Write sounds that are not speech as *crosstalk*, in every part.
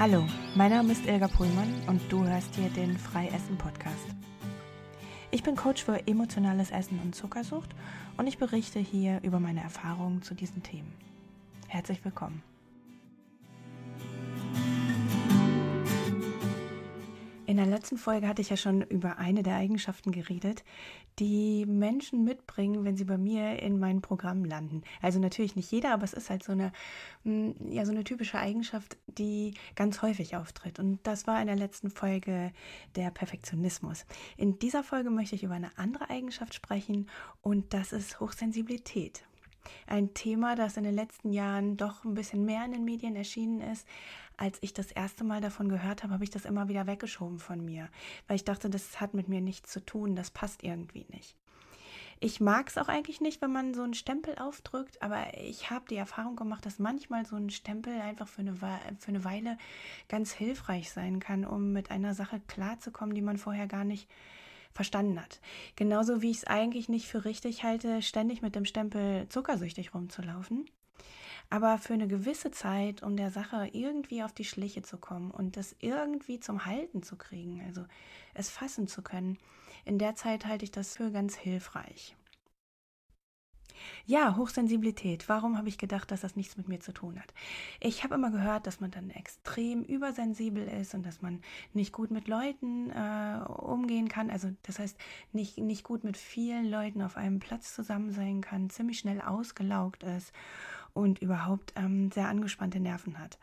Hallo, mein Name ist Ilga Pullmann und du hörst hier den Freiessen Podcast. Ich bin Coach für emotionales Essen und Zuckersucht und ich berichte hier über meine Erfahrungen zu diesen Themen. Herzlich willkommen. In der letzten Folge hatte ich ja schon über eine der Eigenschaften geredet, die Menschen mitbringen, wenn sie bei mir in meinen Programmen landen. Also natürlich nicht jeder, aber es ist halt so eine, hm, ja, so eine typische Eigenschaft, die ganz häufig auftritt. Und das war in der letzten Folge der Perfektionismus. In dieser Folge möchte ich über eine andere Eigenschaft sprechen und das ist Hochsensibilität ein Thema, das in den letzten Jahren doch ein bisschen mehr in den Medien erschienen ist, als ich das erste Mal davon gehört habe, habe ich das immer wieder weggeschoben von mir, weil ich dachte, das hat mit mir nichts zu tun, das passt irgendwie nicht. Ich mag es auch eigentlich nicht, wenn man so einen Stempel aufdrückt, aber ich habe die Erfahrung gemacht, dass manchmal so ein Stempel einfach für eine, für eine Weile ganz hilfreich sein kann, um mit einer Sache klarzukommen, die man vorher gar nicht verstanden hat. Genauso wie ich es eigentlich nicht für richtig halte, ständig mit dem Stempel zuckersüchtig rumzulaufen aber für eine gewisse Zeit, um der Sache irgendwie auf die Schliche zu kommen und das irgendwie zum Halten zu kriegen, also es fassen zu können. In der Zeit halte ich das für ganz hilfreich. Ja, Hochsensibilität. Warum habe ich gedacht, dass das nichts mit mir zu tun hat? Ich habe immer gehört, dass man dann extrem übersensibel ist und dass man nicht gut mit Leuten äh, umgehen kann. Also das heißt, nicht, nicht gut mit vielen Leuten auf einem Platz zusammen sein kann, ziemlich schnell ausgelaugt ist und überhaupt ähm, sehr angespannte Nerven hat.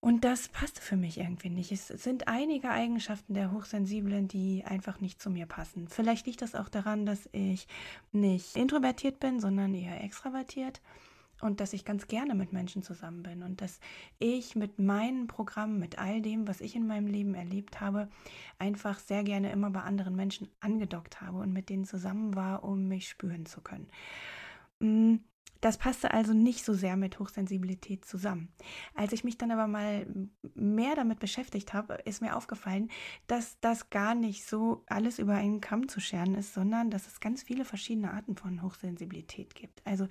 Und das passte für mich irgendwie nicht. Es sind einige Eigenschaften der Hochsensiblen, die einfach nicht zu mir passen. Vielleicht liegt das auch daran, dass ich nicht introvertiert bin, sondern eher extravertiert und dass ich ganz gerne mit Menschen zusammen bin und dass ich mit meinen Programmen, mit all dem, was ich in meinem Leben erlebt habe, einfach sehr gerne immer bei anderen Menschen angedockt habe und mit denen zusammen war, um mich spüren zu können. Hm, das passte also nicht so sehr mit Hochsensibilität zusammen. Als ich mich dann aber mal mehr damit beschäftigt habe, ist mir aufgefallen, dass das gar nicht so alles über einen Kamm zu scheren ist, sondern dass es ganz viele verschiedene Arten von Hochsensibilität gibt. Also,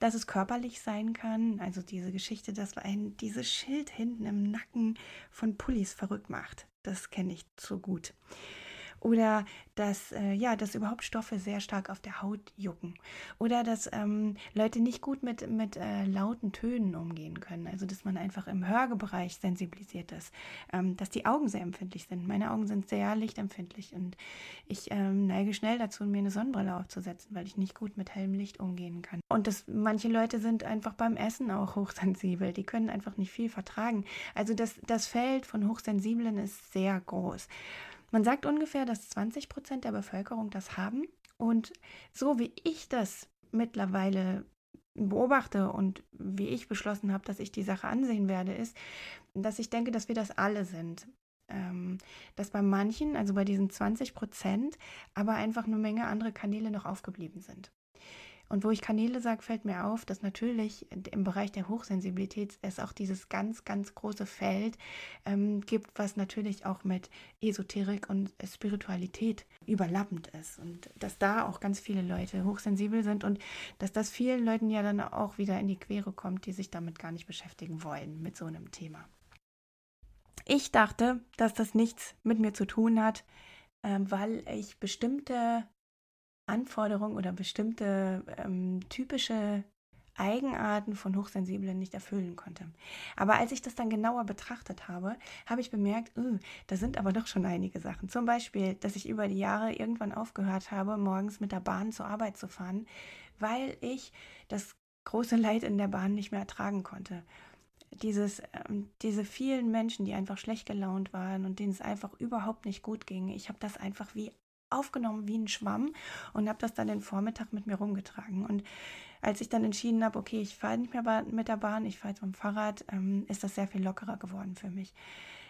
dass es körperlich sein kann, also diese Geschichte, dass ein dieses Schild hinten im Nacken von Pullis verrückt macht. Das kenne ich zu so gut oder dass äh, ja, dass überhaupt Stoffe sehr stark auf der Haut jucken oder dass ähm, Leute nicht gut mit mit äh, lauten Tönen umgehen können, also dass man einfach im Hörgebereich sensibilisiert ist, ähm, dass die Augen sehr empfindlich sind. Meine Augen sind sehr lichtempfindlich und ich ähm, neige schnell dazu, mir eine Sonnenbrille aufzusetzen, weil ich nicht gut mit hellem Licht umgehen kann. Und dass manche Leute sind einfach beim Essen auch hochsensibel, die können einfach nicht viel vertragen. Also das das Feld von hochsensiblen ist sehr groß. Man sagt ungefähr, dass 20 Prozent der Bevölkerung das haben. Und so wie ich das mittlerweile beobachte und wie ich beschlossen habe, dass ich die Sache ansehen werde, ist, dass ich denke, dass wir das alle sind. Ähm, dass bei manchen, also bei diesen 20 Prozent, aber einfach eine Menge andere Kanäle noch aufgeblieben sind. Und wo ich Kanäle sage, fällt mir auf, dass natürlich im Bereich der Hochsensibilität es auch dieses ganz, ganz große Feld ähm, gibt, was natürlich auch mit Esoterik und Spiritualität überlappend ist. Und dass da auch ganz viele Leute hochsensibel sind und dass das vielen Leuten ja dann auch wieder in die Quere kommt, die sich damit gar nicht beschäftigen wollen, mit so einem Thema. Ich dachte, dass das nichts mit mir zu tun hat, ähm, weil ich bestimmte Anforderungen oder bestimmte ähm, typische Eigenarten von Hochsensiblen nicht erfüllen konnte. Aber als ich das dann genauer betrachtet habe, habe ich bemerkt, uh, da sind aber doch schon einige Sachen. Zum Beispiel, dass ich über die Jahre irgendwann aufgehört habe, morgens mit der Bahn zur Arbeit zu fahren, weil ich das große Leid in der Bahn nicht mehr ertragen konnte. Dieses, ähm, diese vielen Menschen, die einfach schlecht gelaunt waren und denen es einfach überhaupt nicht gut ging, ich habe das einfach wie aufgenommen wie ein Schwamm und habe das dann den Vormittag mit mir rumgetragen. Und als ich dann entschieden habe, okay, ich fahre nicht mehr mit der Bahn, ich fahre jetzt mit dem Fahrrad, ähm, ist das sehr viel lockerer geworden für mich.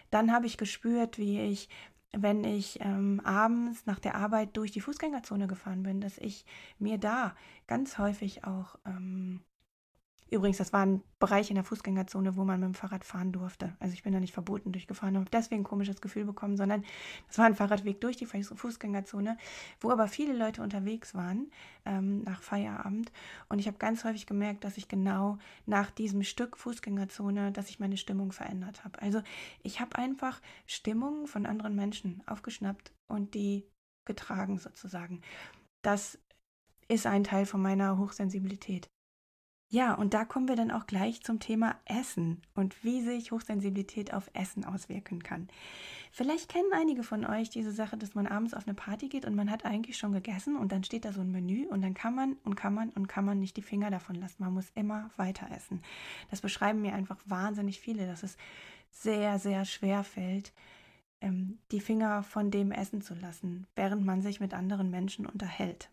Dann habe ich gespürt, wie ich wenn ich ähm, abends nach der Arbeit durch die Fußgängerzone gefahren bin, dass ich mir da ganz häufig auch ähm, Übrigens, das war ein Bereich in der Fußgängerzone, wo man mit dem Fahrrad fahren durfte. Also ich bin da nicht verboten durchgefahren und habe deswegen ein komisches Gefühl bekommen, sondern das war ein Fahrradweg durch die Fußgängerzone, wo aber viele Leute unterwegs waren ähm, nach Feierabend. Und ich habe ganz häufig gemerkt, dass ich genau nach diesem Stück Fußgängerzone, dass ich meine Stimmung verändert habe. Also ich habe einfach Stimmungen von anderen Menschen aufgeschnappt und die getragen sozusagen. Das ist ein Teil von meiner Hochsensibilität. Ja, und da kommen wir dann auch gleich zum Thema Essen und wie sich Hochsensibilität auf Essen auswirken kann. Vielleicht kennen einige von euch diese Sache, dass man abends auf eine Party geht und man hat eigentlich schon gegessen und dann steht da so ein Menü und dann kann man und kann man und kann man nicht die Finger davon lassen. Man muss immer weiter essen. Das beschreiben mir einfach wahnsinnig viele, dass es sehr, sehr schwer fällt, ähm, die Finger von dem essen zu lassen, während man sich mit anderen Menschen unterhält.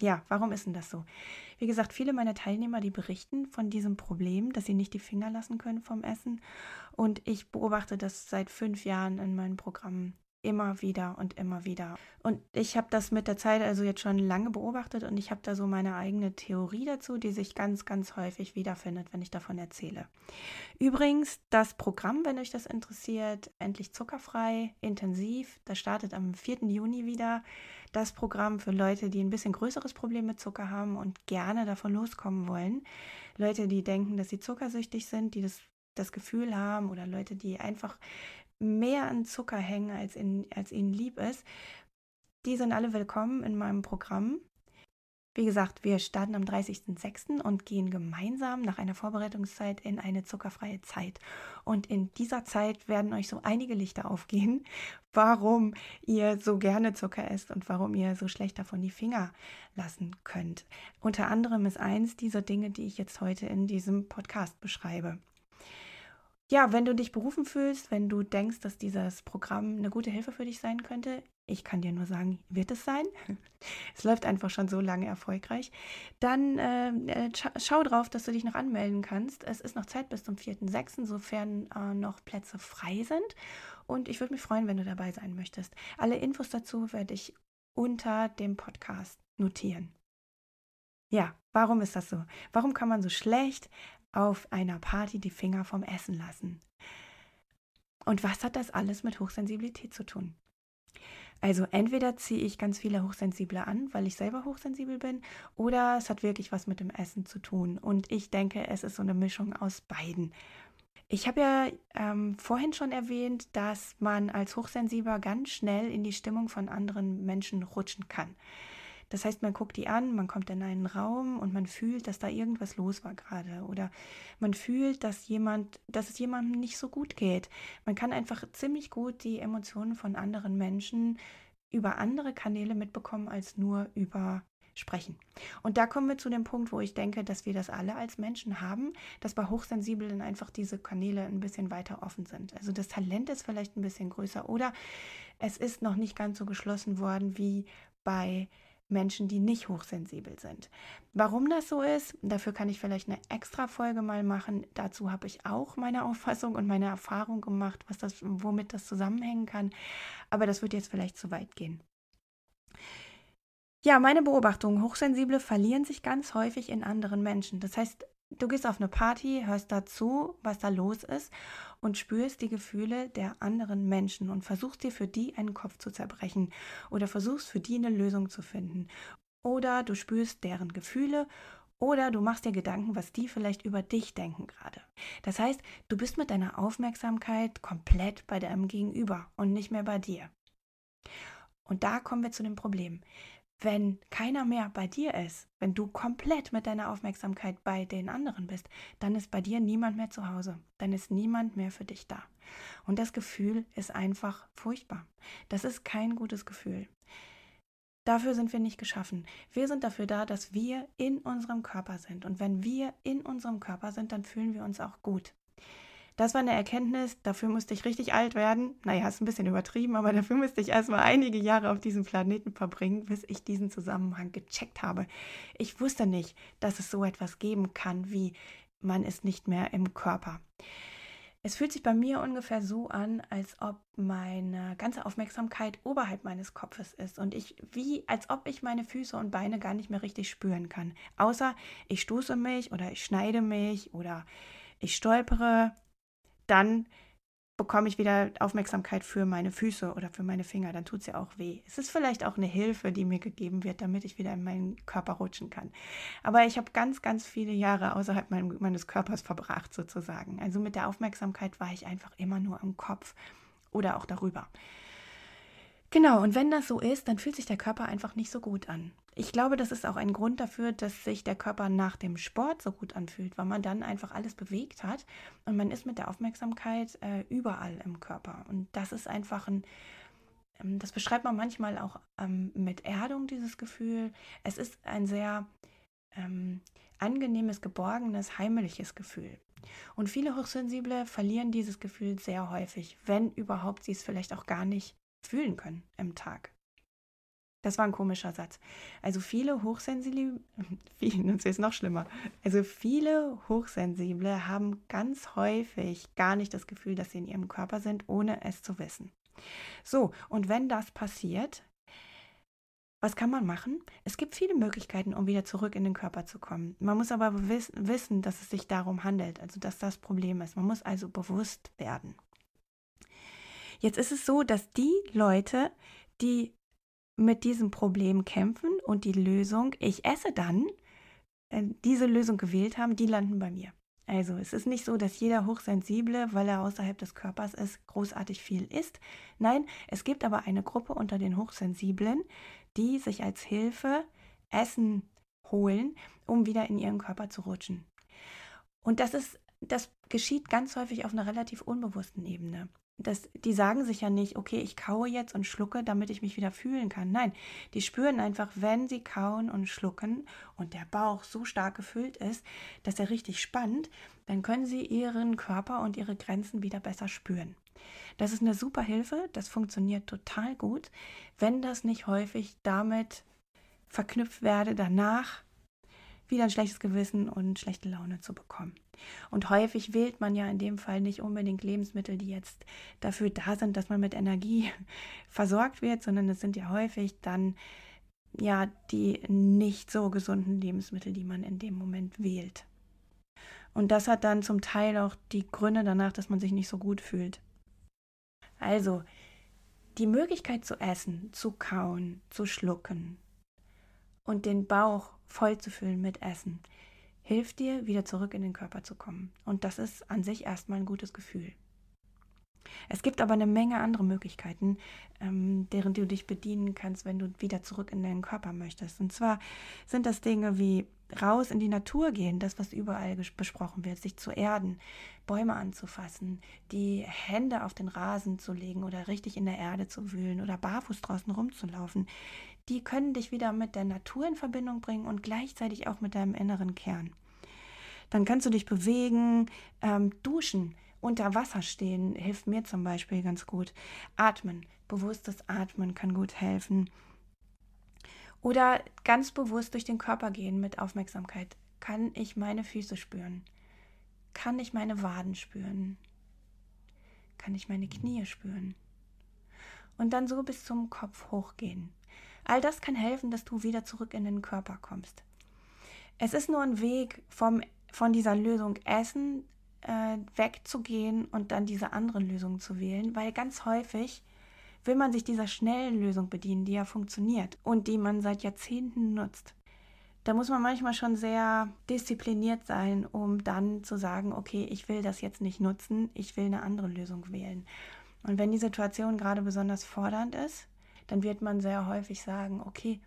Ja, warum ist denn das so? Wie gesagt, viele meiner Teilnehmer, die berichten von diesem Problem, dass sie nicht die Finger lassen können vom Essen. Und ich beobachte das seit fünf Jahren in meinen Programmen immer wieder und immer wieder. Und ich habe das mit der Zeit also jetzt schon lange beobachtet und ich habe da so meine eigene Theorie dazu, die sich ganz, ganz häufig wiederfindet, wenn ich davon erzähle. Übrigens, das Programm, wenn euch das interessiert, endlich zuckerfrei, intensiv, das startet am 4. Juni wieder. Das Programm für Leute, die ein bisschen größeres Problem mit Zucker haben und gerne davon loskommen wollen. Leute, die denken, dass sie zuckersüchtig sind, die das das Gefühl haben oder Leute, die einfach mehr an Zucker hängen, als, in, als ihnen lieb ist, die sind alle willkommen in meinem Programm. Wie gesagt, wir starten am 30.06. und gehen gemeinsam nach einer Vorbereitungszeit in eine zuckerfreie Zeit. Und in dieser Zeit werden euch so einige Lichter aufgehen, *laughs* warum ihr so gerne Zucker esst und warum ihr so schlecht davon die Finger lassen könnt. Unter anderem ist eins dieser Dinge, die ich jetzt heute in diesem Podcast beschreibe ja, wenn du dich berufen fühlst, wenn du denkst, dass dieses Programm eine gute Hilfe für dich sein könnte, ich kann dir nur sagen, wird es sein. *laughs* es läuft einfach schon so lange erfolgreich. Dann ähm, äh, schau drauf, dass du dich noch anmelden kannst. Es ist noch Zeit bis zum 4.6., sofern äh, noch Plätze frei sind. Und ich würde mich freuen, wenn du dabei sein möchtest. Alle Infos dazu werde ich unter dem Podcast notieren. Ja, warum ist das so? Warum kann man so schlecht auf einer Party die Finger vom Essen lassen. Und was hat das alles mit Hochsensibilität zu tun? Also entweder ziehe ich ganz viele Hochsensible an, weil ich selber hochsensibel bin, oder es hat wirklich was mit dem Essen zu tun. Und ich denke, es ist so eine Mischung aus beiden. Ich habe ja ähm, vorhin schon erwähnt, dass man als Hochsensibler ganz schnell in die Stimmung von anderen Menschen rutschen kann. Das heißt, man guckt die an, man kommt in einen Raum und man fühlt, dass da irgendwas los war gerade oder man fühlt, dass jemand, dass es jemandem nicht so gut geht. Man kann einfach ziemlich gut die Emotionen von anderen Menschen über andere Kanäle mitbekommen als nur über sprechen. Und da kommen wir zu dem Punkt, wo ich denke, dass wir das alle als Menschen haben, dass bei Hochsensiblen einfach diese Kanäle ein bisschen weiter offen sind. Also das Talent ist vielleicht ein bisschen größer oder es ist noch nicht ganz so geschlossen worden wie bei Menschen, die nicht hochsensibel sind. Warum das so ist, dafür kann ich vielleicht eine extra Folge mal machen. Dazu habe ich auch meine Auffassung und meine Erfahrung gemacht, was das, womit das zusammenhängen kann. Aber das wird jetzt vielleicht zu weit gehen. Ja, meine Beobachtung, Hochsensible verlieren sich ganz häufig in anderen Menschen. Das heißt, Du gehst auf eine Party, hörst dazu, was da los ist und spürst die Gefühle der anderen Menschen und versuchst dir für die einen Kopf zu zerbrechen oder versuchst für die eine Lösung zu finden. Oder du spürst deren Gefühle oder du machst dir Gedanken, was die vielleicht über dich denken gerade. Das heißt, du bist mit deiner Aufmerksamkeit komplett bei deinem Gegenüber und nicht mehr bei dir. Und da kommen wir zu dem Problem wenn keiner mehr bei dir ist, wenn du komplett mit deiner Aufmerksamkeit bei den anderen bist, dann ist bei dir niemand mehr zu Hause, dann ist niemand mehr für dich da. Und das Gefühl ist einfach furchtbar. Das ist kein gutes Gefühl. Dafür sind wir nicht geschaffen. Wir sind dafür da, dass wir in unserem Körper sind. Und wenn wir in unserem Körper sind, dann fühlen wir uns auch gut. Das war eine Erkenntnis, dafür musste ich richtig alt werden. Naja, ist ein bisschen übertrieben, aber dafür musste ich erstmal einige Jahre auf diesem Planeten verbringen, bis ich diesen Zusammenhang gecheckt habe. Ich wusste nicht, dass es so etwas geben kann, wie man ist nicht mehr im Körper. Es fühlt sich bei mir ungefähr so an, als ob meine ganze Aufmerksamkeit oberhalb meines Kopfes ist und ich wie, als ob ich meine Füße und Beine gar nicht mehr richtig spüren kann. Außer ich stoße mich oder ich schneide mich oder ich stolpere dann bekomme ich wieder Aufmerksamkeit für meine Füße oder für meine Finger, dann tut es ja auch weh. Es ist vielleicht auch eine Hilfe, die mir gegeben wird, damit ich wieder in meinen Körper rutschen kann. Aber ich habe ganz, ganz viele Jahre außerhalb mein, meines Körpers verbracht, sozusagen. Also mit der Aufmerksamkeit war ich einfach immer nur am Kopf oder auch darüber. Genau, und wenn das so ist, dann fühlt sich der Körper einfach nicht so gut an. Ich glaube, das ist auch ein Grund dafür, dass sich der Körper nach dem Sport so gut anfühlt, weil man dann einfach alles bewegt hat und man ist mit der Aufmerksamkeit äh, überall im Körper. Und das ist einfach ein, ähm, das beschreibt man manchmal auch ähm, mit Erdung, dieses Gefühl. Es ist ein sehr ähm, angenehmes, geborgenes, heimliches Gefühl. Und viele Hochsensible verlieren dieses Gefühl sehr häufig, wenn überhaupt sie es vielleicht auch gar nicht fühlen können im Tag. Das war ein komischer Satz. Also viele Hochsensible, *laughs* das ist noch schlimmer. Also viele Hochsensible haben ganz häufig gar nicht das Gefühl, dass sie in ihrem Körper sind, ohne es zu wissen. So, und wenn das passiert, was kann man machen? Es gibt viele Möglichkeiten, um wieder zurück in den Körper zu kommen. Man muss aber wiss wissen, dass es sich darum handelt, also dass das Problem ist. Man muss also bewusst werden. Jetzt ist es so, dass die Leute, die mit diesem Problem kämpfen und die Lösung, ich esse dann, äh, diese Lösung gewählt haben, die landen bei mir. Also es ist nicht so, dass jeder Hochsensible, weil er außerhalb des Körpers ist, großartig viel isst. Nein, es gibt aber eine Gruppe unter den Hochsensiblen, die sich als Hilfe Essen holen, um wieder in ihren Körper zu rutschen. Und das ist, das geschieht ganz häufig auf einer relativ unbewussten Ebene das, die sagen sich ja nicht, okay, ich kaue jetzt und schlucke, damit ich mich wieder fühlen kann. Nein, die spüren einfach, wenn sie kauen und schlucken und der Bauch so stark gefüllt ist, dass er richtig spannt, dann können sie ihren Körper und ihre Grenzen wieder besser spüren. Das ist eine super Hilfe, das funktioniert total gut, wenn das nicht häufig damit verknüpft werde, danach wieder ein schlechtes Gewissen und schlechte Laune zu bekommen. Und häufig wählt man ja in dem Fall nicht unbedingt Lebensmittel, die jetzt dafür da sind, dass man mit Energie *laughs* versorgt wird, sondern es sind ja häufig dann ja die nicht so gesunden Lebensmittel, die man in dem Moment wählt. Und das hat dann zum Teil auch die Gründe danach, dass man sich nicht so gut fühlt. Also, die Möglichkeit zu essen, zu kauen, zu schlucken und den Bauch vollzufüllen mit Essen hilft dir, wieder zurück in den Körper zu kommen. Und das ist an sich erstmal ein gutes Gefühl. Es gibt aber eine Menge andere Möglichkeiten, ähm, deren du dich bedienen kannst, wenn du wieder zurück in deinen Körper möchtest. Und zwar sind das Dinge wie raus in die Natur gehen, das, was überall besprochen wird, sich zu erden, Bäume anzufassen, die Hände auf den Rasen zu legen oder richtig in der Erde zu wühlen oder barfuß draußen rumzulaufen die können dich wieder mit der Natur in Verbindung bringen und gleichzeitig auch mit deinem inneren Kern. Dann kannst du dich bewegen, ähm, duschen, unter Wasser stehen hilft mir zum Beispiel ganz gut. Atmen, bewusstes Atmen kann gut helfen. Oder ganz bewusst durch den Körper gehen mit Aufmerksamkeit. Kann ich meine Füße spüren? Kann ich meine Waden spüren? Kann ich meine Knie spüren? Und dann so bis zum Kopf hochgehen All das kann helfen, dass du wieder zurück in den Körper kommst. Es ist nur ein Weg vom, von dieser Lösung Essen äh, wegzugehen und dann diese anderen Lösungen zu wählen, weil ganz häufig will man sich dieser schnellen Lösung bedienen, die ja funktioniert und die man seit Jahrzehnten nutzt. Da muss man manchmal schon sehr diszipliniert sein, um dann zu sagen, okay, ich will das jetzt nicht nutzen, ich will eine andere Lösung wählen. Und wenn die Situation gerade besonders fordernd ist, dann wird man sehr häufig sagen, okay,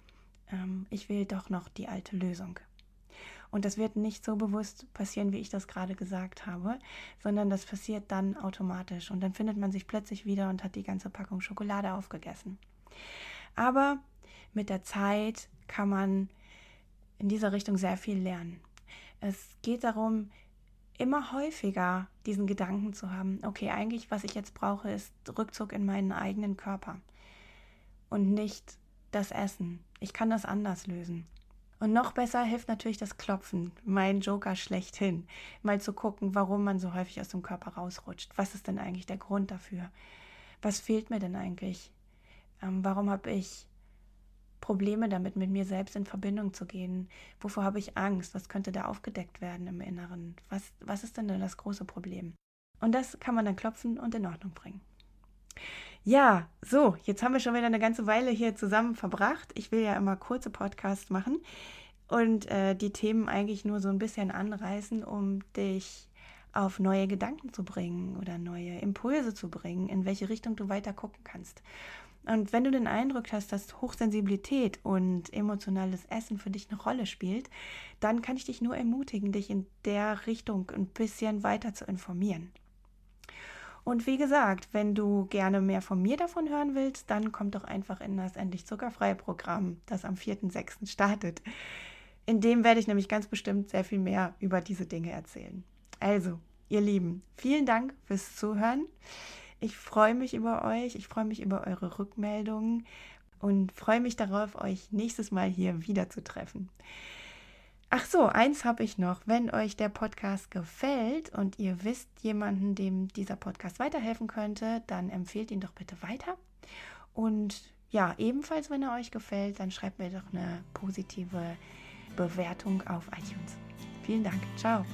ähm, ich will doch noch die alte Lösung. Und das wird nicht so bewusst passieren, wie ich das gerade gesagt habe, sondern das passiert dann automatisch. Und dann findet man sich plötzlich wieder und hat die ganze Packung Schokolade aufgegessen. Aber mit der Zeit kann man in dieser Richtung sehr viel lernen. Es geht darum, immer häufiger diesen Gedanken zu haben, okay, eigentlich was ich jetzt brauche, ist Rückzug in meinen eigenen Körper und nicht das Essen. Ich kann das anders lösen. Und noch besser hilft natürlich das Klopfen, mein Joker schlechthin, mal zu gucken, warum man so häufig aus dem Körper rausrutscht. Was ist denn eigentlich der Grund dafür? Was fehlt mir denn eigentlich? Ähm, warum habe ich Probleme damit, mit mir selbst in Verbindung zu gehen? Wovor habe ich Angst? Was könnte da aufgedeckt werden im Inneren? Was, was ist denn, denn das große Problem? Und das kann man dann klopfen und in Ordnung bringen. Ja, so, jetzt haben wir schon wieder eine ganze Weile hier zusammen verbracht. Ich will ja immer kurze Podcasts machen und äh, die Themen eigentlich nur so ein bisschen anreißen, um dich auf neue Gedanken zu bringen oder neue Impulse zu bringen, in welche Richtung du weiter gucken kannst. Und wenn du den Eindruck hast, dass Hochsensibilität und emotionales Essen für dich eine Rolle spielt, dann kann ich dich nur ermutigen, dich in der Richtung ein bisschen weiter zu informieren. Und wie gesagt, wenn du gerne mehr von mir davon hören willst, dann komm doch einfach in das Endlich Zuckerfreie Programm, das am 4.6. startet. In dem werde ich nämlich ganz bestimmt sehr viel mehr über diese Dinge erzählen. Also, ihr Lieben, vielen Dank fürs Zuhören. Ich freue mich über euch, ich freue mich über eure Rückmeldungen und freue mich darauf, euch nächstes Mal hier wiederzutreffen. zu treffen. Ach so, eins habe ich noch. Wenn euch der Podcast gefällt und ihr wisst jemanden, dem dieser Podcast weiterhelfen könnte, dann empfehlt ihn doch bitte weiter. Und ja, ebenfalls, wenn er euch gefällt, dann schreibt mir doch eine positive Bewertung auf iTunes. Vielen Dank. Ciao.